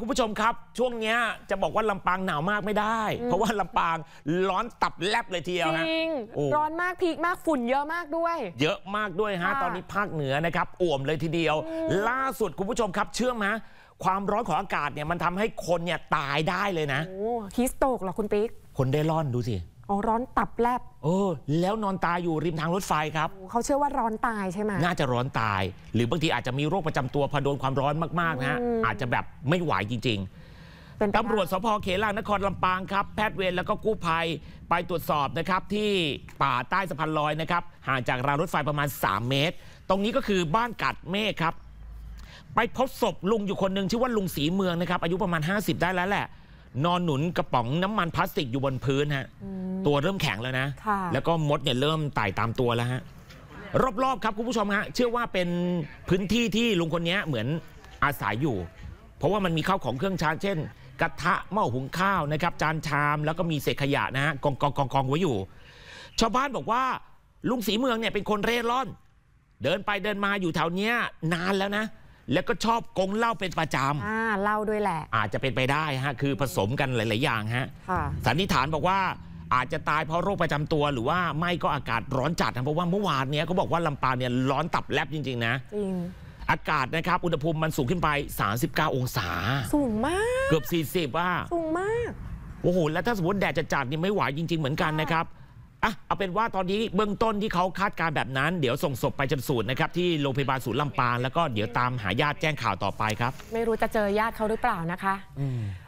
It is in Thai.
คุณผู้ชมครับ ช่วงนี้จะบอกว่าลำปางหนาวมากไม่ได้ เพราะว่าลำปาง ร้อนตับแลบเลยทีเดียวฮะจริงร้อนมากพีกมากฝุ่นเยอะมากด้วย เยอะมากด้วยฮะตอนนี้ภาคเหนือนะครับ อ่วมเลยทีเดียว ล่าสุดคุณผู้ชมครับ เชื่อมหมความร้อนของอากาศเนี่ยมันทำให้คนเนี่ยตายได้เลยนะโอ้ฮิสโตกเหรอคุณปิ๊ก คนได้ร่อนดูสิอ๋อร้อนตับแลบเออ แล้วนอนตายอยู่ริมทางรถไฟครับ เขาเชื่อว่าร้อนตายใช่ไหมน่าจะร้อนตาย หรือบางทีอาจจะมีโรคประจำตัวพอโดนความร้อนมากๆ นะฮะอาจจะแบบไม่ไหวจริงๆ ตำรวจสพเขลางนครลำปางครับแพทย์เวรแล้วก็กู้ภัยไปตรวจสอบนะครับที่ป่าใต้สะพานลอยนะครับ ห่างจากรางรถไฟประมาณ 3 เมตร ตรงนี้ก็คือบ้านกัดเมฆครับ ไปพบศพลุงอยู่คนหนึ่งชื่อว่าลุงสีเมืองนะครับ อายุประมาณ 50 ได้แล้วแหละ นอนหนุนกระป๋องน้ำมันพลาสติกอยู่บนพื้นฮะตัวเริ่มแข็งแล้วนะ แล้วก็มดเนี่ยเริ่มไต่ตามตัวแล้วฮะ รอบ ๆ ครับ คุณผู้ชมฮะ เชื่อว่าเป็นพื้นที่ที่ลุงคนนี้เหมือนอาศัยอยู่ เพราะว่ามันมีข้าวของเครื่องใช้เช่น กระทะหม้อหุงข้าวนะครับจานชามแล้วก็มีเศษขยะนะฮะกองกองกองกองไว้อยู่ ชาวบ้านบอกว่า ลุงสีเมืองเนี่ยเป็นคนเร่ร่อน เดินไปเดินมาอยู่แถวเนี้ยนานแล้วนะ แล้วก็ชอบกงเล่าเป็นประจำอ่าเล่าด้วยแหละ อาจจะเป็นไปได้ฮะคือผสมกันหลายๆอย่างฮะสันนิษฐานบอกว่าอาจจะตายเพราะโรคประจำตัว หรือว่าไม่ก็อากาศร้อนจัดนะเพราะว่าเมื่อวานเนี้ยเขาบอกว่าลำปางเนี่ย ร้อนตับแลบจริง ๆ นะจริงอากาศนะครับ อุณหภูมิมันสูงขึ้นไป 39 องศา สูงมาก เกือบ 40 ว่า สูงมาก โอ้โหแล้วถ้าสมมติแดดจะจัดนี่ไม่ไหวจริง ๆเหมือนกันนะครับ อ่ะเอาเป็นว่าตอนนี้เบื้องต้นที่เขาคาดการแบบนั้น เดี๋ยวส่งศพไปชนสูตรนะครับที่โรงพยาบาลศูนย์ลำปางแล้วก็เดี๋ยวตามหาญาติแจ้งข่าวต่อไปครับ ไม่รู้จะเจอญาติเขาหรือเปล่านะคะ